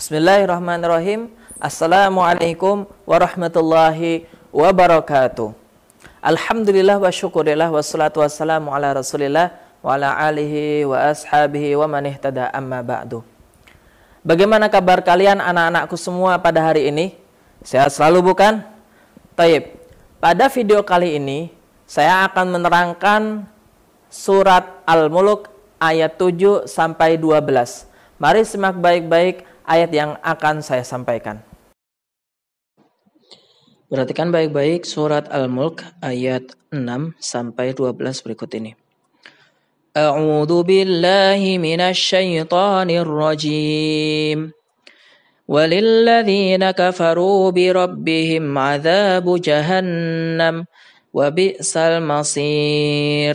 Bismillahirrahmanirrahim. Assalamualaikum warahmatullahi wabarakatuh. Alhamdulillah wa syukurillah salatu wassalamu ala rasulillah wa ala alihi wa ashabihi wa man ihtada amma ba'du. Bagaimana kabar kalian anak-anakku semua pada hari ini? Sehat selalu bukan? Taib. Pada video kali ini saya akan menerangkan surat Al-Muluk ayat 7 sampai 12. Mari simak baik-baik ayat yang akan saya sampaikan. Perhatikan baik-baik surat Al-Mulk ayat 6 sampai 12 berikut ini. أعوذ بالله rajim walilladzina الرجيم وللذين كفروا بربهم عذاب جهنم وبئس المصير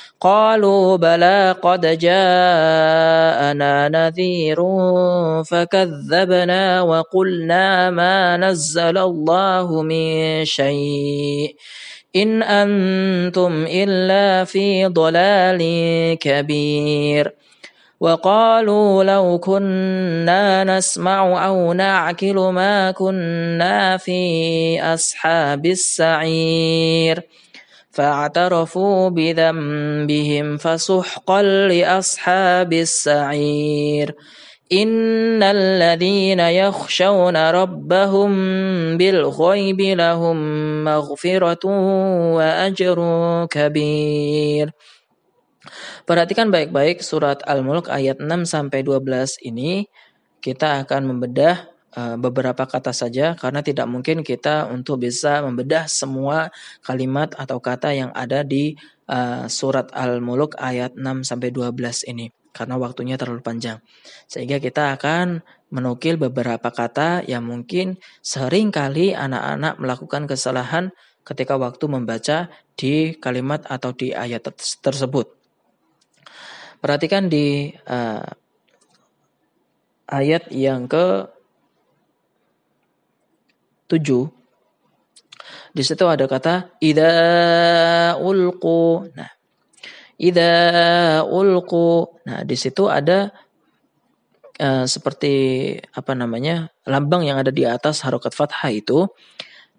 قالوا بلى قد جاءنا نذير فكذبنا وقلنا ما نزل الله من شيء ان انتم الا في ضلال كبير وقالوا لو كنا نسمع او نعكل ما كنا في اصحاب السعير فاعترفوا بذنبهم فسحقا لأصحاب السعير إن الذين يخشون ربهم بالغيب لهم مغفرة وأجر كبير Perhatikan baik-baik surat Al-Mulk ayat 6 sampai 12 ini kita akan membedah Eh, beberapa kata saja karena tidak mungkin kita untuk bisa membedah semua kalimat atau kata yang ada di uh, surat Al-Muluk ayat 6 sampai 12 ini karena waktunya terlalu panjang. Sehingga kita akan menukil beberapa kata yang mungkin sering kali anak-anak melakukan kesalahan ketika waktu membaca di kalimat atau di ayat tersebut. Perhatikan di uh, ayat yang ke 7 di situ ada kata ida ulku. Nah, ida ulku. Nah, di situ ada uh, seperti apa namanya? lambang yang ada di atas harokat fathah itu.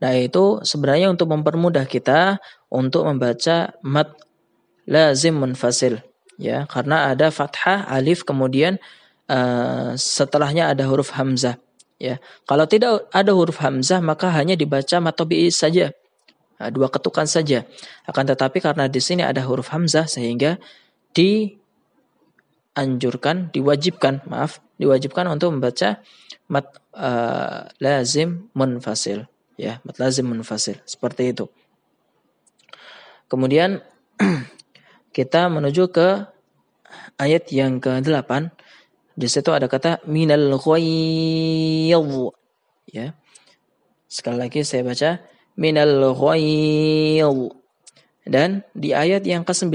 Nah, itu sebenarnya untuk mempermudah kita untuk membaca mat lazim munfasil ya, karena ada fathah alif kemudian uh, setelahnya ada huruf hamzah. Ya, kalau tidak ada huruf hamzah maka hanya dibaca matobi saja. Nah, dua ketukan saja. Akan tetapi karena di sini ada huruf hamzah sehingga dianjurkan, diwajibkan, maaf, diwajibkan untuk membaca mat uh, lazim munfasil, ya, mat lazim munfasil. Seperti itu. Kemudian kita menuju ke ayat yang ke-8 di situ ada kata minal ghayz. Ya. Sekali lagi saya baca minal ghayz. Dan di ayat yang ke-9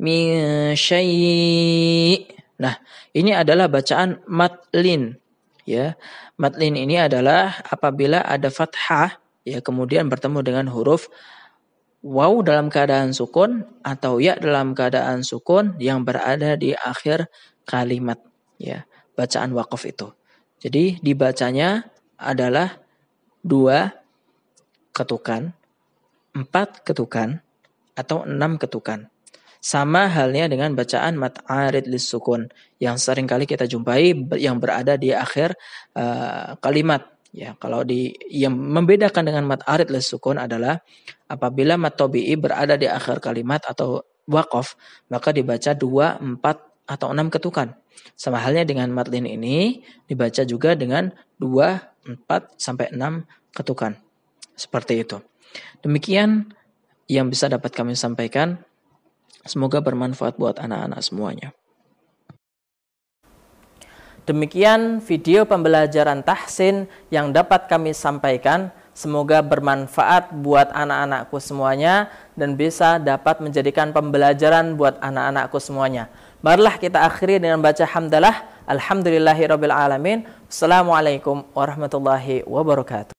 min syai'. Nah, ini adalah bacaan matlin. Ya. Matlin ini adalah apabila ada fathah ya kemudian bertemu dengan huruf wau dalam keadaan sukun atau ya dalam keadaan sukun yang berada di akhir kalimat ya bacaan wakaf itu. Jadi dibacanya adalah dua ketukan, empat ketukan, atau enam ketukan. Sama halnya dengan bacaan mat'arid lis sukun yang sering kali kita jumpai yang berada di akhir uh, kalimat. Ya, kalau di yang membedakan dengan mat'arid lis sukun adalah apabila mat tobi'i berada di akhir kalimat atau wakaf, maka dibaca dua, empat, atau enam ketukan. Sama halnya dengan matlin ini dibaca juga dengan dua, empat sampai enam ketukan. Seperti itu. Demikian yang bisa dapat kami sampaikan. Semoga bermanfaat buat anak-anak semuanya. Demikian video pembelajaran tahsin yang dapat kami sampaikan. Semoga bermanfaat buat anak-anakku semuanya dan bisa dapat menjadikan pembelajaran buat anak-anakku semuanya. Marilah kita akhiri dengan baca hamdalah. Alhamdulillahirabbil alamin. Assalamualaikum warahmatullahi wabarakatuh.